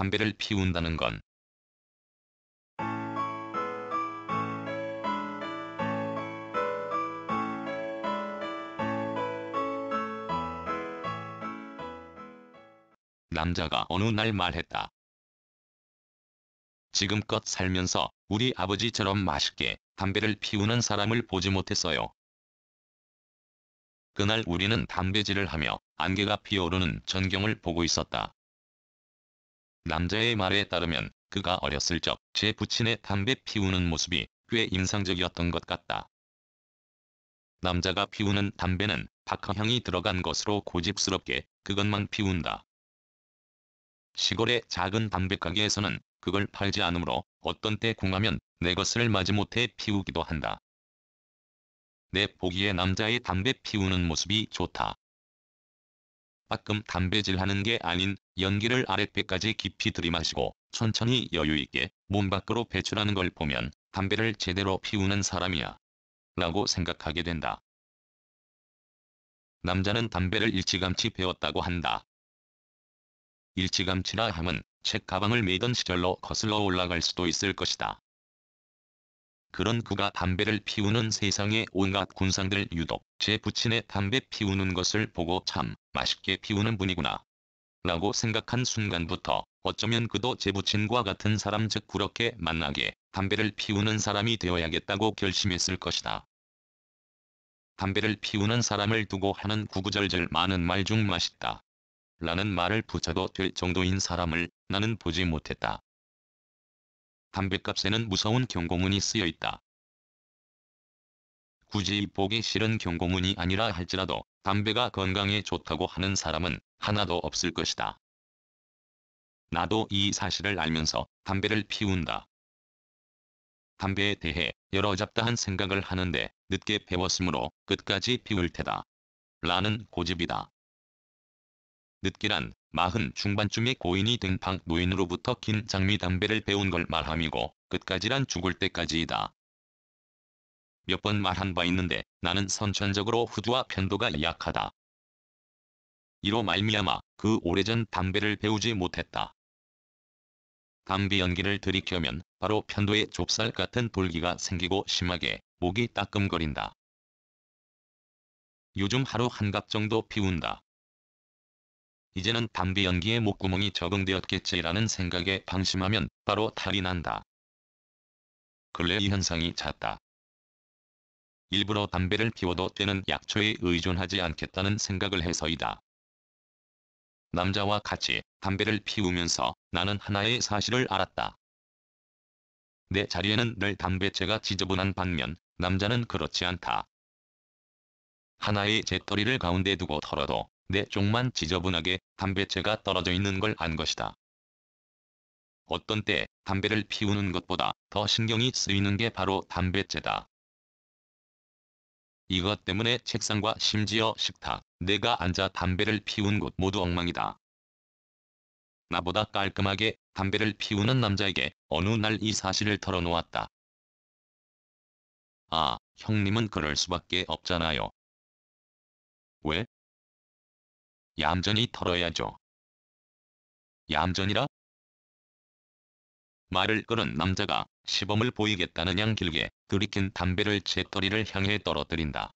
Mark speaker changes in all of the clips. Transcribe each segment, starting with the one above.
Speaker 1: 담배를 피운다는 건 남자가 어느 날 말했다. 지금껏 살면서 우리 아버지처럼 맛있게 담배를 피우는 사람을 보지 못했어요. 그날 우리는 담배질을 하며 안개가 피어오르는 전경을 보고 있었다. 남자의 말에 따르면 그가 어렸을 적 제 부친의 담배 피우는 모습이 꽤 인상적이었던 것 같다. 남자가 피우는 담배는 박하향이 들어간 것으로 고집스럽게 그것만 피운다. 시골의 작은 담배가게에서는 그걸 팔지 않으므로 어떤 때 궁하면 내 것을 마지못해 피우기도 한다. 내 보기에 남자의 담배 피우는 모습이 좋다. 가끔 담배질하는 게 아닌 연기를 아랫배까지 깊이 들이마시고 천천히 여유있게 몸 밖으로 배출하는 걸 보면 담배를 제대로 피우는 사람이야. 라고 생각하게 된다. 남자는 담배를 일찌감치 배웠다고 한다. 일찌감치라 함은 책 가방을 메던 시절로 거슬러 올라갈 수도 있을 것이다. 그런 그가 담배를 피우는 세상의 온갖 군상들 유독 제 부친의 담배 피우는 것을 보고 참 맛있게 피우는 분이구나. 라고 생각한 순간부터 어쩌면 그도 제 부친과 같은 사람 즉 그렇게 만나게 담배를 피우는 사람이 되어야겠다고 결심했을 것이다. 담배를 피우는 사람을 두고 하는 구구절절 많은 말 중 맛있다. 라는 말을 붙여도 될 정도인 사람을 나는 보지 못했다. 담뱃값에는 무서운 경고문이 쓰여 있다. 굳이 보기 싫은 경고문이 아니라 할지라도 담배가 건강에 좋다고 하는 사람은 하나도 없을 것이다. 나도 이 사실을 알면서 담배를 피운다. 담배에 대해 여러 잡다한 생각을 하는데 늦게 배웠으므로 끝까지 피울 테다. 라는 고집이다. 늦기란 마흔 중반쯤의 고인이 등판 노인으로부터 긴 장미 담배를 배운 걸 말함이고 끝까지란 죽을 때까지이다. 몇 번 말한 바 있는데 나는 선천적으로 후두와 편도가 약하다. 이로 말미암아 그 오래전 담배를 배우지 못했다. 담배 연기를 들이켜면 바로 편도에 좁쌀 같은 돌기가 생기고 심하게 목이 따끔거린다. 요즘 하루 한 갑 정도 피운다. 이제는 담배 연기에 목구멍이 적응되었겠지라는 생각에 방심하면 바로 탈이 난다. 근래 이 현상이 잦다. 일부러 담배를 피워도 때는 약초에 의존하지 않겠다는 생각을 해서이다. 남자와 같이 담배를 피우면서 나는 하나의 사실을 알았다. 내 자리에는 늘 담배째가 지저분한 반면 남자는 그렇지 않다. 하나의 재떨이를 가운데 두고 털어도 내 쪽만 지저분하게 담배채가 떨어져 있는 걸 안 것이다. 어떤 때 담배를 피우는 것보다 더 신경이 쓰이는 게 바로 담배채다. 이것 때문에 책상과 심지어 식탁, 내가 앉아 담배를 피운 곳 모두 엉망이다. 나보다 깔끔하게 담배를 피우는 남자에게 어느 날 이 사실을 털어놓았다. 아, 형님은 그럴 수밖에 없잖아요. 왜? 얌전히 털어야죠. 얌전이라? 말을 끄는 남자가 시범을 보이겠다는 양 길게 들이킨 담배를 제떨이를 향해 떨어뜨린다.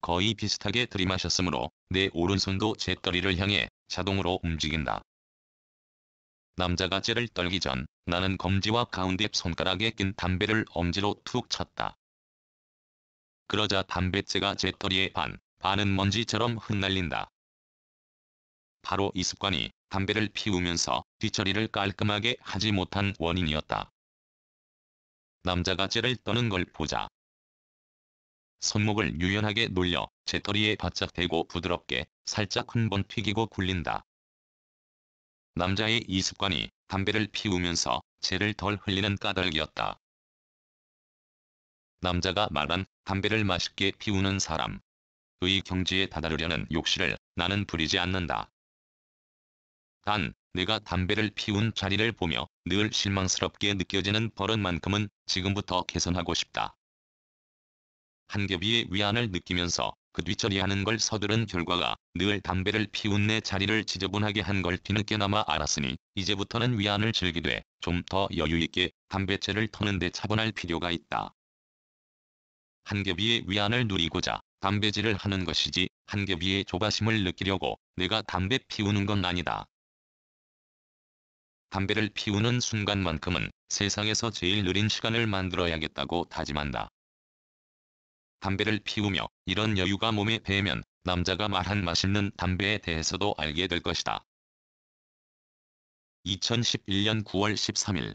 Speaker 1: 거의 비슷하게 들이마셨으므로 내 오른손도 제떨이를 향해 자동으로 움직인다. 남자가 쟤를 떨기 전 나는 검지와 가운데 손가락에 낀 담배를 엄지로 툭 쳤다. 그러자 담뱃재가 제떨이에반 반은 먼지처럼 흩날린다. 바로 이 습관이 담배를 피우면서 뒤처리를 깔끔하게 하지 못한 원인이었다. 남자가 쟤를 떠는 걸 보자. 손목을 유연하게 놀려 재떨이에 바짝 대고 부드럽게 살짝 한 번 튀기고 굴린다. 남자의 이 습관이 담배를 피우면서 재를 덜 흘리는 까닭이었다. 남자가 말한 담배를 맛있게 피우는 사람. 의 경지에 다다르려는 욕실을 나는 부리지 않는다. 단, 내가 담배를 피운 자리를 보며 늘 실망스럽게 느껴지는 버릇만큼은 지금부터 개선하고 싶다. 한겹이의 위안을 느끼면서 그 뒤처리하는 걸 서두른 결과가 늘 담배를 피운 내 자리를 지저분하게 한 걸 뒤늦게나마 알았으니 이제부터는 위안을 즐기되 좀 더 여유있게 담배채를 터는데 차분할 필요가 있다. 한겹이의 위안을 누리고자 담배질을 하는 것이지 한계비의 조바심을 느끼려고 내가 담배 피우는 건 아니다. 담배를 피우는 순간만큼은 세상에서 제일 느린 시간을 만들어야겠다고 다짐한다. 담배를 피우며 이런 여유가 몸에 배면 남자가 말한 맛있는 담배에 대해서도 알게 될 것이다. 2011년 9월 13일